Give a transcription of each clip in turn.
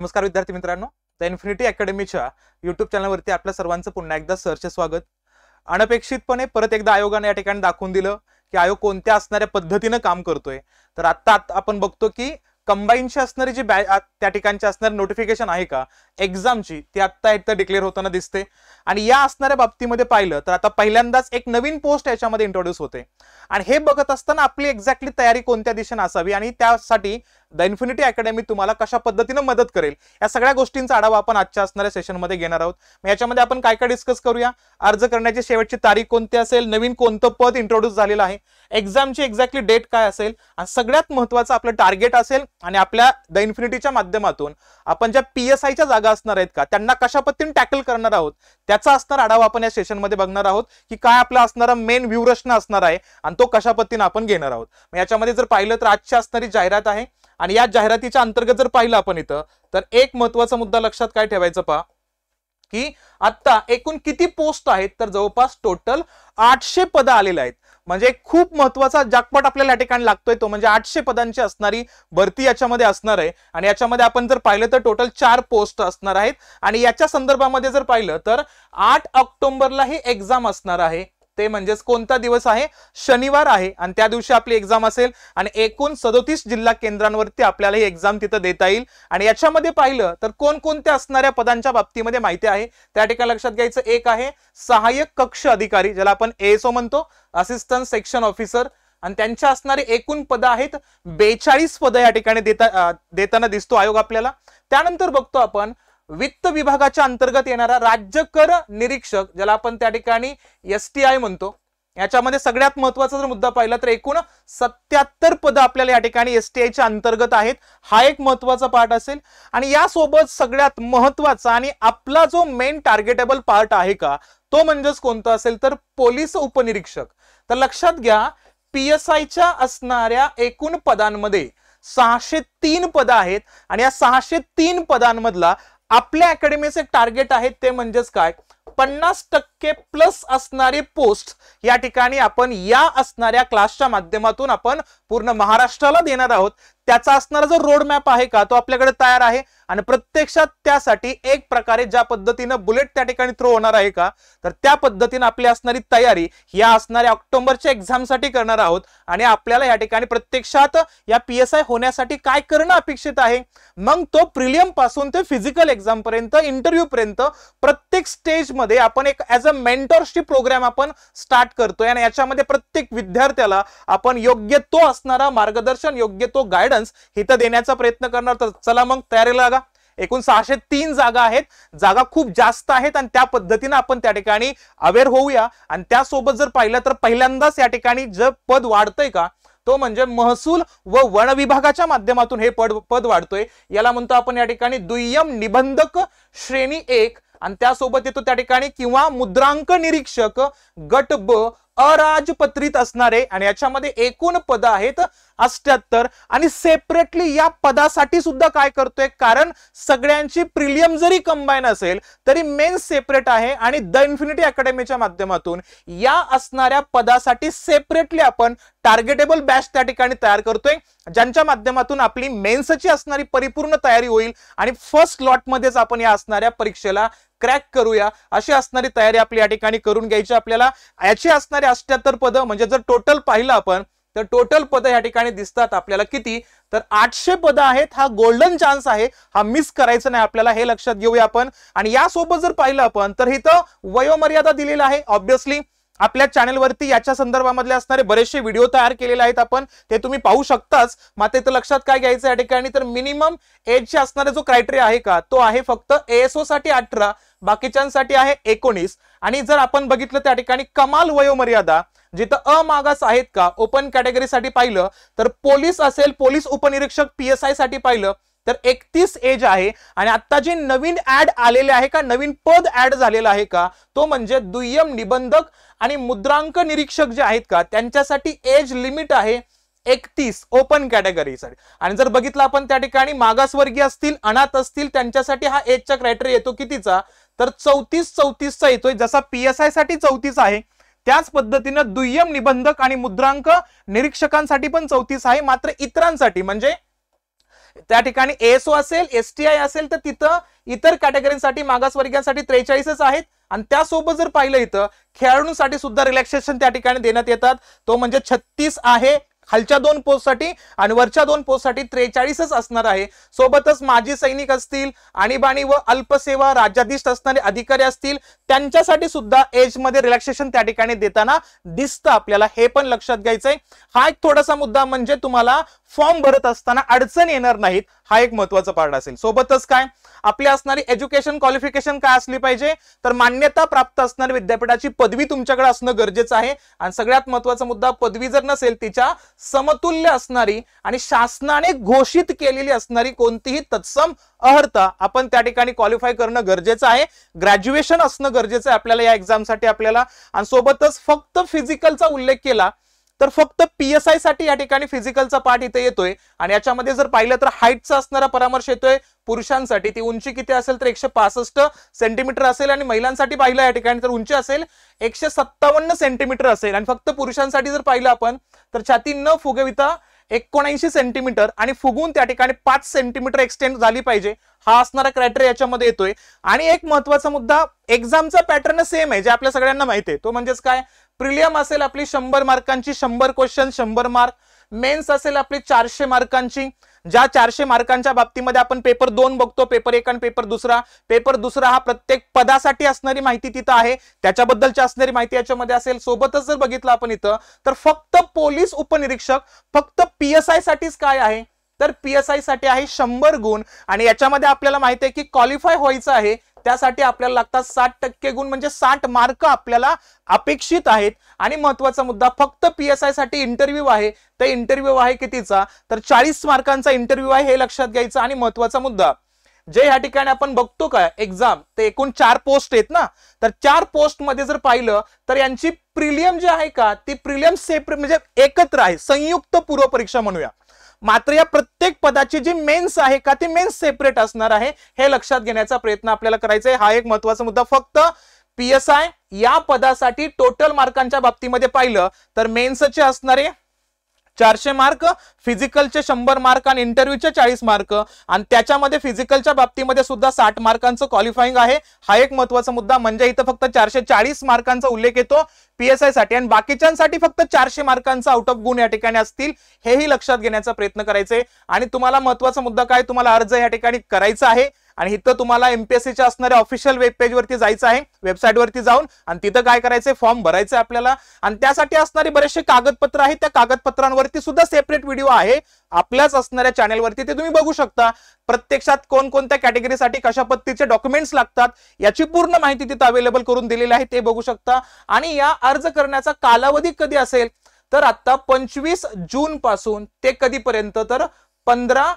नमस्कार विद्यार्थी मित्रांनो द इन्फिनिटी अकॅडमीच्या युट्यूब चॅनलवरती आपल्या सर्वांचं पुन्हा एकदा सरचे स्वागत अनपेक्षितपणे परत एकदा आयोगाने या ठिकाणी दाखवून दिलं की आयोग कोणत्या असणाऱ्या पद्धतीनं काम करतोय तर आता आपण बघतो की कंबाईनची असणारी जी बॅ त्या ठिकाणची असणारी नोटिफिकेशन आहे का एक्झामची ती आत्ता एकदा डिक्लेअर होताना दिसते आणि या असणाऱ्या बाबतीमध्ये पाहिलं तर आता पहिल्यांदाच एक नवीन पोस्ट याच्यामध्ये इंट्रोड्यूस होते आणि हे बघत असताना आपली एक्झॅक्टली तयारी कोणत्या दिशेने असावी आणि त्यासाठी द इन्फिनिटी अकॅडमी तुम्हाला कशा पद्धतीनं मदत करेल या सगळ्या गोष्टींचा आढावा आपण आजच्या असणाऱ्या सेशनमध्ये घेणार आहोत याच्यामध्ये आपण काय काय डिस्कस करूया अर्ज करण्याची शेवटची तारीख कोणती असेल नवीन कोणतं पद इंट्रोड्यूस झालेलं आहे एक्झामची एक्झॅक्टली डेट काय असेल आणि सगळ्यात महत्वाचं आपलं टार्गेट असेल आणि आपल्या द इन्फिनिटीच्या माध्यमातून आपण ज्या पी एस जागा असणार आहेत का त्यांना कशा पद्धतीने टॅकल करणार आहोत त्याचा असणार आढावा आपण या सेशनमध्ये बघणार आहोत की काय आपला असणारा मेन व्यूरचना असणार आहे आणि तो कशा पद्धतीने आपण घेणार आहोत याच्यामध्ये जर पाहिलं तर आजची असणारी जाहिरात आहे आणि या जाहिरातीच्या अंतर्गत जर पाहिलं आपण इथं तर एक महत्वाचा मुद्दा लक्षात काय ठेवायचं पहा की आत्ता एकूण किती पोस्ट आहेत तर जवळपास टोटल आठशे पद आलेले आहेत म्हणजे खूप महत्वाचा जॅकपॉट आपल्याला या ठिकाणी लागतोय तो म्हणजे आठशे पदांची असणारी भरती याच्यामध्ये असणार आहे आणि याच्यामध्ये आपण जर पाहिलं तर टोटल चार पोस्ट असणार आहेत आणि याच्या संदर्भामध्ये जर पाहिलं तर आठ ऑक्टोबरला ही एक्झाम असणार आहे ते म्हणजेच कोणता दिवस आहे शनिवार आहे आणि त्या दिवशी आपली एक्झाम असेल आणि एकूण सदोतीस जिल्हा केंद्रांवरती आपल्याला ही एक्झाम तिथं देता येईल आणि याच्यामध्ये पाहिलं तर कोणकोणत्या असणाऱ्या पदांच्या बाबतीमध्ये माहिती आहे त्या ठिकाणी लक्षात घ्यायचं एक आहे सहाय्यक कक्ष अधिकारी ज्याला आपण एएसओ म्हणतो असिस्टंट सेक्शन ऑफिसर आणि त्यांच्या असणारे एकूण पद आहेत बेचाळीस पदं या ठिकाणी देता देताना दिसतो आयोग आपल्याला त्यानंतर बघतो आपण वित्त विभागाच्या अंतर्गत येणारा राज्य कर निरीक्षक ज्याला आपण त्या ठिकाणी एस टी आय म्हणतो याच्यामध्ये सगळ्यात महत्वाचा जर मुद्दा पाहिला तर एकूण सत्याहत्तर पद आपल्याला या ठिकाणी एस टी आयच्या अंतर्गत आहेत हा एक महत्वाचा पार्ट असेल आणि यासोबत सगळ्यात महत्वाचा आणि आपला जो मेन टार्गेटेबल पार्ट आहे का तो म्हणजेच कोणता असेल तर पोलीस उपनिरीक्षक तर लक्षात घ्या पी एस आयच्या असणाऱ्या एकूण पदांमध्ये सहाशे तीन पद आहेत आणि या सहाशे तीन पदांमधला आपल्या अकॅडमीचे एक टार्गेट आहे ते म्हणजेच काय पन्नास टक्के प्लस असणारे पोस्ट या ठिकाणी आपण या असणाऱ्या क्लासच्या माध्यमातून आपण पूर्ण महाराष्ट्राला देणार आहोत त्याचा असणारा जो रोडमॅप आहे का तो आपल्याकडे तयार आहे आणि प्रत्यक्षात त्यासाठी एक प्रकारे ज्या पद्धतीनं बुलेट त्या ठिकाणी थ्रो होणार आहे का तर त्या पद्धतीनं आपली असणारी तयारी या असणाऱ्या ऑक्टोबरच्या एक्झामसाठी करणार आहोत आणि आपल्याला या ठिकाणी प्रत्यक्षात या पी एस आय होण्यासाठी काय करणं अपेक्षित आहे मग तो प्रिलियम पासून ते फिजिकल एक्झाम पर्यंत इंटरव्ह्यू पर्यंत प्रत्येक स्टेजमध्ये आपण एक ऍज अ मेंटॉरशिप प्रोग्राम आपण स्टार्ट करतोय आणि याच्यामध्ये प्रत्येक विद्यार्थ्याला आपण योग्य तो असणारा मार्गदर्शन योग्य तो गायडन्स हिथं देण्याचा प्रयत्न करणार तर चला मग तयारी लागा एकूण सहाशे तीन जागा आहेत जागा खूप जास्त आहेत आणि त्या पद्धतीनं आपण त्या ठिकाणी अवेअर होऊया आणि त्यासोबत जर पाहिलं तर पहिल्यांदाच या ठिकाणी जे पद वाढतंय का तो म्हणजे महसूल व वन विभागाच्या माध्यमातून हे पद पद वाढतोय याला म्हणतो आपण या ठिकाणी दुय्यम निबंधक श्रेणी एक आणि त्यासोबत येतो त्या ठिकाणी किंवा मुद्रांक निरीक्षक गट ब अराजपत्रित असणारे आणि याच्यामध्ये एकूण पद आहेत अष्ट्याहत्तर आणि सेपरेटली या पदासाठी सुद्धा काय करतोय कारण सगळ्यांची प्रिलियम जरी कंबाईन असेल तरी मेन सेपरेट आहे आणि द इन्फिनिटी अकॅडमीच्या माध्यमातून या असणाऱ्या पदासाठी सेपरेटली आपण टार्गेटेबल बॅच त्या ठिकाणी तयार करतोय ज्यांच्या माध्यमातून आपली मेन्सची असणारी परिपूर्ण तयारी होईल आणि फर्स्ट लॉटमध्येच आपण या असणाऱ्या परीक्षेला क्रॅक करूया अशी असणारी तयारी आपली या ठिकाणी करून घ्यायची आपल्याला याची असणारी अष्ट्याहत्तर पद म्हणजे जर टोटल पाहिलं आपण तर टोटल पद या ठिकाणी दिसतात आपल्याला किती तर आठशे पद आहेत हा गोल्डन चान्स आहे हा मिस करायचा नाही आपल्याला हे लक्षात घेऊया आपण आणि यासोबत जर पाहिलं आपण तर इथं वयोमर्यादा दिलेला आहे ऑब्विसली आपल्या चॅनलवरती याच्या संदर्भामधले असणारे बरेचसे व्हिडिओ तयार केलेले आहेत आपण ते तुम्ही पाहू शकताच मात्र तर लक्षात काय घ्यायचं या ठिकाणी तर मिनिमम एजचे असणारा जो क्रायटेरिया आहे का तो आहे फक्त एएसओ साठी अठरा बाकीच्यांसाठी आहे एकोणीस आणि जर आपण बघितलं त्या ठिकाणी कमाल वयोमर्यादा जिथं अमागास आहेत का ओपन कॅटेगरीसाठी पाहिलं तर पोलीस असेल पोलीस उपनिरीक्षक पीएसआय साठी पाहिलं तर एकतीस एज आहे आणि आता जे नवीन ऍड आलेले आहे का नवीन पद ऍड झालेलं आहे का तो म्हणजे दुय्यम निबंधक आणि मुद्रांक निरीक्षक जे आहेत का त्यांच्यासाठी एज लिमिट आहे एकतीस ओपन कॅटेगरीसाठी आणि जर बघितलं आपण त्या ठिकाणी मागासवर्गीय असतील अनाथ असतील त्यांच्यासाठी हा एजचा क्रायटेरिया येतो कितीचा तर चौतीस चौतीसचा येतोय जसा पीएसआय साठी चौतीस आहे त्याच पद्धतीनं दुय्यम निबंधक आणि मुद्रांक निरीक्षकांसाठी पण चौतीस आहे मात्र इतरांसाठी म्हणजे त्या ठिकाणी एएसओ असेल एसटीआय असेल तर तिथं इतर कॅटेगरीसाठी मागासवर्गीयांसाठी त्रेचाळीसच आहेत आणि त्यासोबत जर पाहिलं इथं खेळाडूंसाठी सुद्धा रिलॅक्सेशन त्या ठिकाणी देण्यात येतात तो म्हणजे छत्तीस आहे खालच्या दोन पोस्टसाठी आणि वरच्या दोन पोस्टसाठी त्रेचाळीसच असणार आहे सोबतच माजी सैनिक असतील आणीबाणी व अल्पसेवा राज्याधीश असणारे अधिकारी असतील त्यांच्यासाठी सुद्धा एज मध्ये रिलॅक्सेशन त्या ठिकाणी देताना दिसतं आपल्याला हे पण लक्षात घ्यायचंय हा एक थोडासा मुद्दा म्हणजे तुम्हाला फॉर्म भरत असताना अडचण येणार नाहीत हा एक महत्वाचा पार्ट असेल सोबतच काय आपली असणारी एज्युकेशन क्वालिफिकेशन काय असली पाहिजे तर मान्यता प्राप्त असणारी विद्यापीठाची पदवी तुमच्याकडे असणं गरजेचं आहे आणि सगळ्यात महत्वाचा मुद्दा पदवी जर नसेल तिच्या समतुल्य असणारी आणि शासनाने घोषित केलेली असणारी कोणतीही तत्सम अहर्ता आपण त्या ठिकाणी क्वालिफाय करणं गरजेचं आहे ग्रॅज्युएशन असणं गरजेचं आहे आपल्याला या एक्झामसाठी आपल्याला आणि सोबतच फक्त फिजिकलचा उल्लेख केला तर फक्त पीएसआय साठी या ठिकाणी फिजिकलचा पार्ट इथे येतोय आणि याच्यामध्ये जर पाहिलं तर हाईटचा असणारा परामर्श येतोय पुरुषांसाठी ती उंची किती असेल तर एकशे पासष्ट सेंटीमीटर असेल आणि महिलांसाठी पाहिलं या ठिकाणी तर उंची असेल एकशे सत्तावन्न सेंटीमीटर असेल आणि फक्त पुरुषांसाठी जर पाहिलं आपण तर छाती न फुगविता एकोणऐंशी सेंटीमीटर आणि फुगून त्या ठिकाणी पाच सेंटीमीटर एक्सटेंड झाली पाहिजे हा असणारा क्रायटेरिया याच्यामध्ये येतोय आणि एक महत्वाचा मुद्दा एक्झामचा पॅटर्न सेम आहे जे आपल्या सगळ्यांना माहिती आहे तो म्हणजेच काय प्रिलियम असेल आपली शंभर मार्कांची शंभर क्वेश्चन शंभर मार्क मेन्स असेल आपली चारशे मार्कांची ज्या चारशे मार्कांच्या बाबतीमध्ये आपण पेपर दोन बघतो पेपर एक आणि पेपर दुसरा पेपर दुसरा हा प्रत्येक पदासाठी असणारी माहिती तिथं आहे त्याच्याबद्दलची असणारी माहिती याच्यामध्ये असेल सोबतच जर बघितलं आपण इथं तर फक्त पोलीस उपनिरीक्षक फक्त पीएसआय साठीच काय आहे तर पीएसआय साठी आहे शंभर गुण आणि याच्यामध्ये आपल्याला माहिती आहे की क्वालिफाय व्हायचं आहे त्यासाठी आपल्याला लागतात साठ टक्के गुण म्हणजे साठ मार्क आपल्याला अपेक्षित आहेत आणि महत्वाचा मुद्दा फक्त पी एस आय साठी इंटरव्ह्यू आहे तर इंटरव्ह्यू आहे कितीचा तर चाळीस मार्कांचा इंटरव्ह्यू आहे हे लक्षात घ्यायचं आणि महत्वाचा मुद्दा जे ह्या ठिकाणी आपण बघतो का एक्झाम ते एकूण चार पोस्ट आहेत ना तर चार पोस्ट मध्ये जर पाहिलं तर यांची प्रिलियम जी आहे का ती प्रिलियम सेपरेट म्हणजे एकत्र आहे संयुक्त पूर्व परीक्षा म्हणूया मात्र या प्रत्येक पदाची जी मेन्स आहे का ती मेन्स सेपरेट असणार आहे हे लक्षात घेण्याचा प्रयत्न आपल्याला करायचा आहे हा एक महत्वाचा मुद्दा फक्त पीएसआय या पदासाठी टोटल मार्कांच्या बाबतीमध्ये पाहिलं तर मेन्सचे असणारे चारशे मार्क फिजिकलचे शंभर मार्क आणि इंटरव्ह्यूचे चाळीस मार्क आणि त्याच्यामध्ये फिजिकलच्या बाबतीमध्ये सुद्धा साठ मार्कांचं क्वालिफाईंग आहे हा एक महत्वाचा मुद्दा म्हणजे इथं फक्त चारशे चाळीस मार्कांचा उल्लेख येतो पीएसआय साठी आणि बाकीच्यांसाठी फक्त चारशे मार्कांचा आउट ऑफ गुण या ठिकाणी असतील हेही लक्षात घेण्याचा प्रयत्न करायचे आणि तुम्हाला महत्वाचा मुद्दा काय तुम्हाला अर्ज या ठिकाणी करायचा आहे आणि इथं तुम्हाला एमपीएससीच्या असणाऱ्या ऑफिशियल वेबपेज वरती जायचं आहे वेबसाईट वरती जाऊन आणि तिथं काय करायचंय फॉर्म भरायचं आपल्याला आणि त्यासाठी असणारे बरेचसे कागदपत्र आहेत त्या कागदपत्रांवरती सुद्धा सेपरेट व्हिडिओ आहे आपल्याच असणाऱ्या चॅनेलवरती ते तुम्ही बघू शकता प्रत्यक्षात कोणकोणत्या कॅटेगरीसाठी कशा पद्धतीचे डॉक्युमेंट्स लागतात याची पूर्ण माहिती तिथं अवेलेबल करून दिलेली आहे ते बघू शकता आणि या अर्ज करण्याचा कालावधी कधी असेल तर आता पंचवीस जून पासून ते कधीपर्यंत तर पंधरा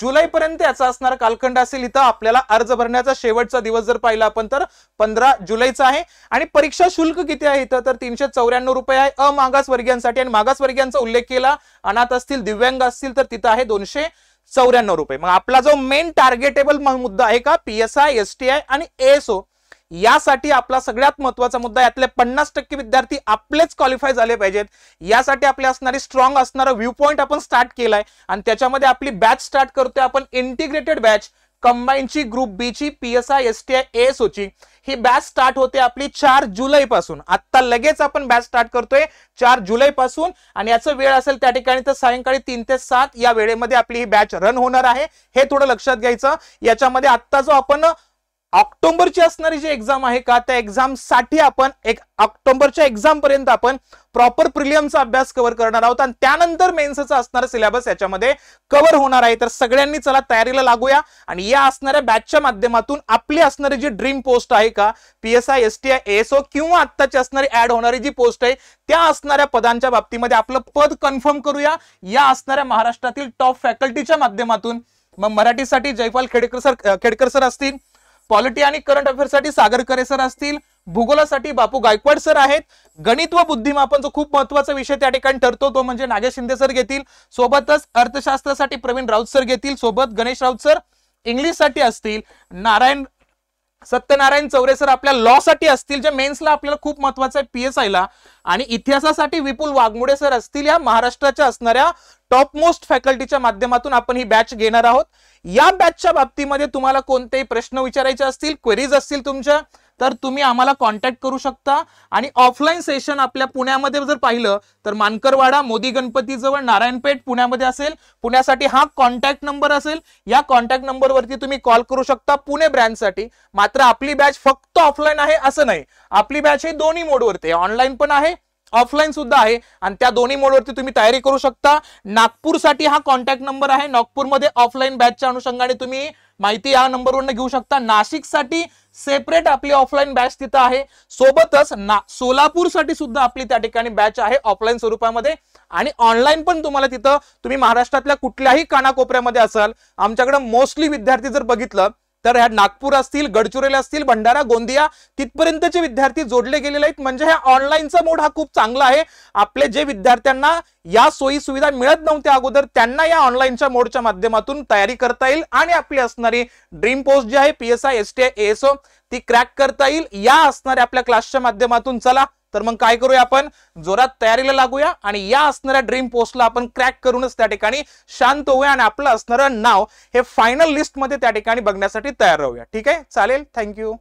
जुलैपर्यंत याचा असणारा कालखंड असेल इथं आपल्याला अर्ज भरण्याचा शेवटचा दिवस जर पाहिला आपण तर पंधरा जुलैचा आहे आणि परीक्षा शुल्क किती आहे इथं तर तीनशे चौऱ्याण्णव रुपये आहे अमागासवर्गीयांसाठी आणि वर्गीयांचा उल्लेख केला अनाथ असतील दिव्यांग असतील तर तिथं आहे दोनशे चौऱ्याण्णव रुपये मग आपला जो मेन टार्गेटेबल मुद्दा आहे का पीएसआय एसटीआय आणि एएसओ यासाठी आपला सगळ्यात महत्वाचा मुद्दा यातले पन्नास टक्के विद्यार्थी आपलेच क्वालिफाय झाले पाहिजेत यासाठी आपले असणारे स्ट्रॉंग असणारा व्ह्यू पॉईंट आपण स्टार्ट केलाय आणि त्याच्यामध्ये आपली बॅच स्टार्ट करतोय आपण इंटिग्रेटेड बॅच ची ग्रुप बी ची P S I S T I S ओची ही बॅच स्टार्ट होते आपली चार जुलै पासून आता लगेच आपण बॅच स्टार्ट करतोय चार जुलै पासून आणि याचं वेळ असेल त्या ठिकाणी तर सायंकाळी तीन ते सात या वेळेमध्ये आपली ही बॅच रन होणार आहे हे थोडं लक्षात घ्यायचं याच्यामध्ये आत्ता जो आपण ऑक्टोबरची असणारी जी एक्झाम आहे का त्या एक्झामसाठी आपण एक ऑक्टोबरच्या एक्झाम पर्यंत आपण प्रॉपर प्रिलियमचा अभ्यास कव्हर करणार आहोत आणि त्यानंतर मेन्सचा असणारा सिलेबस याच्यामध्ये कव्हर होणार आहे तर सगळ्यांनी चला तयारीला लागूया आणि या असणाऱ्या बॅचच्या माध्यमातून आपली असणारी जी ड्रीम पोस्ट आहे का P S I S T I O किंवा आत्ताची असणारी ऍड होणारी जी पोस्ट आहे त्या असणाऱ्या पदांच्या बाबतीमध्ये आपलं पद कन्फर्म करूया या असणाऱ्या महाराष्ट्रातील टॉप फॅकल्टीच्या माध्यमातून मग मराठीसाठी जयपाल खेडकर सर खेडकर सर असतील पॉलिटी आणि करंट अफेअर्ससाठी सागर करे सर असतील भूगोलासाठी बापू गायकवाड सर आहेत गणित व बुद्धिमापन जो खूप महत्वाचा विषय त्या ठिकाणी ठरतो तो म्हणजे नागेश शिंदे सर घेतील सोबतच अर्थशास्त्रासाठी प्रवीण राऊत सर घेतील सोबत गणेश राऊत सर इंग्लिशसाठी असतील नारायण सत्यनारायण चौरे सर आपल्या लॉ साठी असतील जे मेन्सला आपल्याला खूप महत्वाचं आहे पीएसआयला आणि इतिहासासाठी विपुल वाघमोडे सर असतील या महाराष्ट्राच्या असणाऱ्या टॉप मोस्ट फॅकल्टीच्या माध्यमातून आपण ही बॅच घेणार आहोत या बॅचच्या बाबतीमध्ये तुम्हाला कोणतेही प्रश्न विचारायचे असतील क्वेरीज असतील तुमच्या तर तुम्ही आम्हाला कॉन्टॅक्ट करू शकता आणि ऑफलाईन सेशन आपल्या पुण्यामध्ये जर पाहिलं तर मानकरवाडा मोदी गणपती जवळ नारायणपेठ पुण्यामध्ये असेल पुण्यासाठी हा कॉन्टॅक्ट नंबर असेल या कॉन्टॅक्ट नंबरवरती तुम्ही कॉल करू शकता पुणे ब्रँडसाठी मात्र आपली बॅच फक्त ऑफलाईन आहे असं नाही आपली बॅच हे दोन्ही मोडवरती आहे ऑनलाईन पण आहे ऑफलाईन सुद्धा आहे आणि त्या दोन्ही मोडवरती तुम्ही तयारी करू शकता नागपूरसाठी हा कॉन्टॅक्ट नंबर आहे नागपूरमध्ये ऑफलाईन बॅचच्या अनुषंगाने तुम्ही माहिती या नंबरवरनं घेऊ शकता नाशिकसाठी सेपरेट आपली ऑफलाईन बॅच तिथं आहे सोबतच ना सोलापूरसाठी सुद्धा आपली त्या ठिकाणी बॅच आहे ऑफलाईन स्वरूपामध्ये आणि ऑनलाईन पण तुम्हाला तिथं तुम्ही महाराष्ट्रातल्या कुठल्याही कानाकोपऱ्यामध्ये असाल आमच्याकडे मोस्टली विद्यार्थी जर बघितलं तर ह्या नागपूर असतील गडचिरोली असतील भंडारा गोंदिया तिथपर्यंतचे विद्यार्थी जोडले गेलेले आहेत म्हणजे ह्या ऑनलाईनचा मोड हा खूप चांगला आहे आपले जे विद्यार्थ्यांना या सोयी सुविधा मिळत नव्हत्या अगोदर त्यांना या ऑनलाईनच्या मोडच्या माध्यमातून तयारी करता येईल आणि आपली असणारी ड्रीम पोस्ट जी आहे पीएसआय एस एएसओ ती क्रॅक करता येईल या असणाऱ्या आपल्या क्लासच्या माध्यमातून चला तर मग काय करूया आपण जोरात तयारीला लागूया आणि या असणाऱ्या ड्रीम पोस्टला आपण क्रॅक करूनच त्या ठिकाणी शांत होऊया आणि आपलं असणारं नाव हे फायनल लिस्टमध्ये त्या ठिकाणी बघण्यासाठी तयार राहूया ठीक आहे चालेल थँक्यू